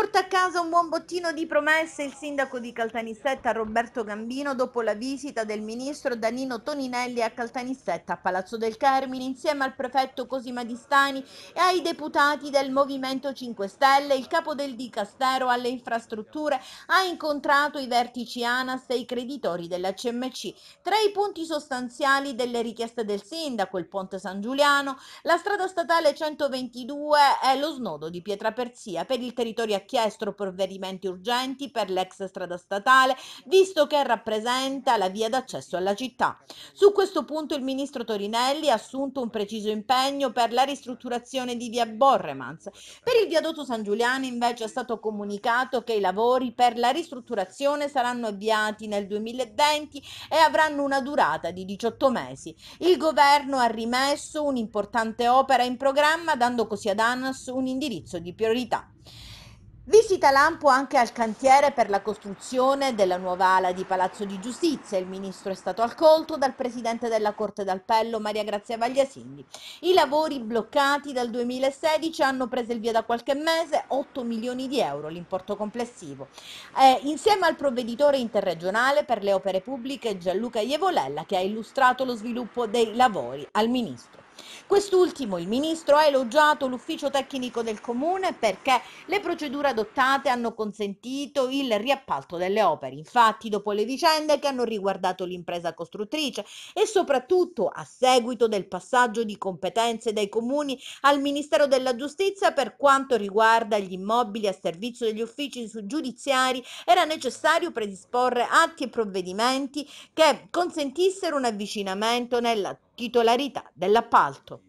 Porta a casa un buon bottino di promesse il sindaco di Caltanissetta Roberto Gambino dopo la visita del ministro Danino Toninelli a Caltanissetta a Palazzo del Carmine insieme al prefetto Cosima Di Stani e ai deputati del Movimento 5 Stelle, il capo del Dicastero alle infrastrutture ha incontrato i vertici ANAS e i creditori della CMC. Tra i punti sostanziali delle richieste del sindaco, il ponte San Giuliano, la strada statale 122 è lo snodo di Pietraperzia per il territorio attivo chiesto provvedimenti urgenti per l'ex strada statale, visto che rappresenta la via d'accesso alla città. Su questo punto il ministro Torinelli ha assunto un preciso impegno per la ristrutturazione di via Borremans. Per il viadotto San Giuliano invece è stato comunicato che i lavori per la ristrutturazione saranno avviati nel 2020 e avranno una durata di 18 mesi. Il governo ha rimesso un'importante opera in programma dando così ad ANAS un indirizzo di priorità. Visita Lampo anche al cantiere per la costruzione della nuova ala di Palazzo di Giustizia. Il ministro è stato accolto dal presidente della Corte d'Alpello Maria Grazia Vagliasini. I lavori bloccati dal 2016 hanno preso il via da qualche mese 8 milioni di euro, l'importo complessivo. Eh, insieme al provveditore interregionale per le opere pubbliche Gianluca Ievolella che ha illustrato lo sviluppo dei lavori al ministro. Quest'ultimo, il ministro, ha elogiato l'ufficio tecnico del comune perché le procedure adottate hanno consentito il riappalto delle opere. Infatti, dopo le vicende che hanno riguardato l'impresa costruttrice e soprattutto a seguito del passaggio di competenze dai comuni al Ministero della Giustizia per quanto riguarda gli immobili a servizio degli uffici giudiziari, era necessario predisporre atti e provvedimenti che consentissero un avvicinamento nella titolarità dell'appalto.